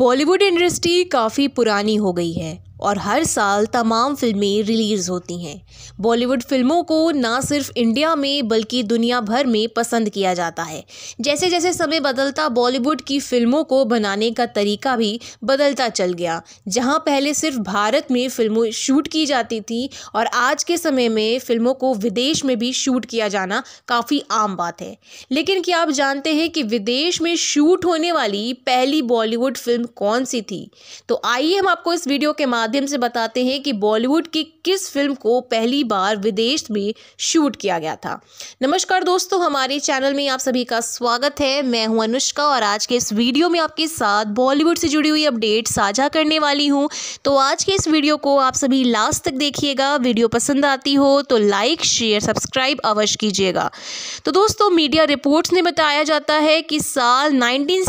Bollywood industry काफ़ी पुरानी हो गई है और हर साल तमाम फिल्में रिलीज़ होती हैं बॉलीवुड फिल्मों को ना सिर्फ इंडिया में बल्कि दुनिया भर में पसंद किया जाता है जैसे जैसे समय बदलता बॉलीवुड की फिल्मों को बनाने का तरीका भी बदलता चल गया जहाँ पहले सिर्फ भारत में फिल्मों शूट की जाती थी और आज के समय में फिल्मों को विदेश में भी शूट किया जाना काफ़ी आम बात है लेकिन क्या आप जानते हैं कि विदेश में शूट होने वाली पहली बॉलीवुड फिल्म कौन सी थी तो आइए हम आपको इस वीडियो के माध्यम माध्यम से बताते हैं कि बॉलीवुड की किस फिल्म को पहली बार विदेश में शूट किया गया था नमस्कार दोस्तों हमारे चैनल में आप सभी का स्वागत है मैं हूं अनुष्का और आज के इस वीडियो में आपके साथ बॉलीवुड से जुड़ी हुई अपडेट साझा करने वाली हूं तो आज के इस वीडियो को आप सभी लास्ट तक देखिएगा वीडियो पसंद आती हो तो लाइक शेयर सब्सक्राइब अवश्य कीजिएगा तो दोस्तों मीडिया रिपोर्ट्स ने बताया जाता है कि साल नाइनटीन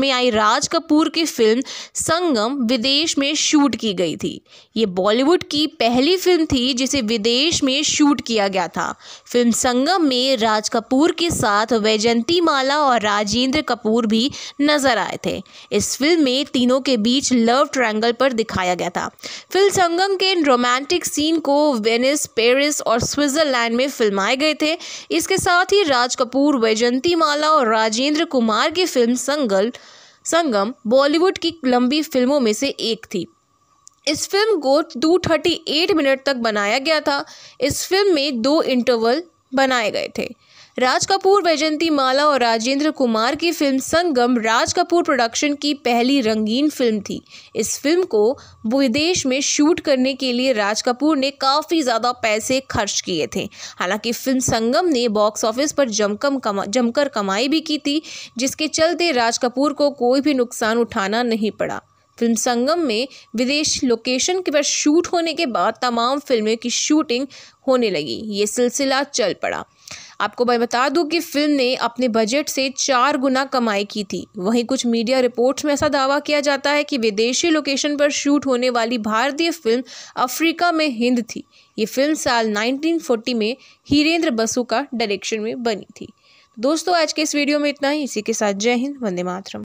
में आई राज कपूर की फिल्म संगम विदेश में शूट की गई गई थी ये बॉलीवुड की पहली फिल्म थी जिसे विदेश में शूट किया गया था फिल्म संगम में राज कपूर के साथ वैजंती माला और राजेंद्र कपूर भी नजर आए थे इस फिल्म में तीनों के बीच लव ट्रायंगल पर दिखाया गया था फिल्म संगम के रोमांटिक सीन को वेनिस पेरिस और स्विट्जरलैंड में फिल्माए गए थे इसके साथ ही राज कपूर वैजंती माला और राजेंद्र कुमार की फिल्म संगल संगम बॉलीवुड की लंबी फिल्मों में से एक थी इस फिल्म को 238 मिनट तक बनाया गया था इस फिल्म में दो इंटरवल बनाए गए थे राज कपूर वैजंती माला और राजेंद्र कुमार की फिल्म संगम राज कपूर प्रोडक्शन की पहली रंगीन फिल्म थी इस फिल्म को विदेश में शूट करने के लिए राज कपूर ने काफ़ी ज़्यादा पैसे खर्च किए थे हालांकि फिल्म संगम ने बॉक्स ऑफिस पर जमकम कमा जमकर कमाई भी की थी जिसके चलते राज कपूर को कोई भी नुकसान उठाना नहीं पड़ा फिल्म संगम में विदेश लोकेशन के पर शूट होने के बाद तमाम फिल्में की शूटिंग होने लगी ये सिलसिला चल पड़ा आपको मैं बता दूं कि फिल्म ने अपने बजट से चार गुना कमाई की थी वहीं कुछ मीडिया रिपोर्ट्स में ऐसा दावा किया जाता है कि विदेशी लोकेशन पर शूट होने वाली भारतीय फिल्म अफ्रीका में हिंद थी ये फिल्म साल 1940 में हीरेंद्र बसु का डायरेक्शन में बनी थी दोस्तों आज के इस वीडियो में इतना ही इसी के साथ जय हिंद वंदे मातरम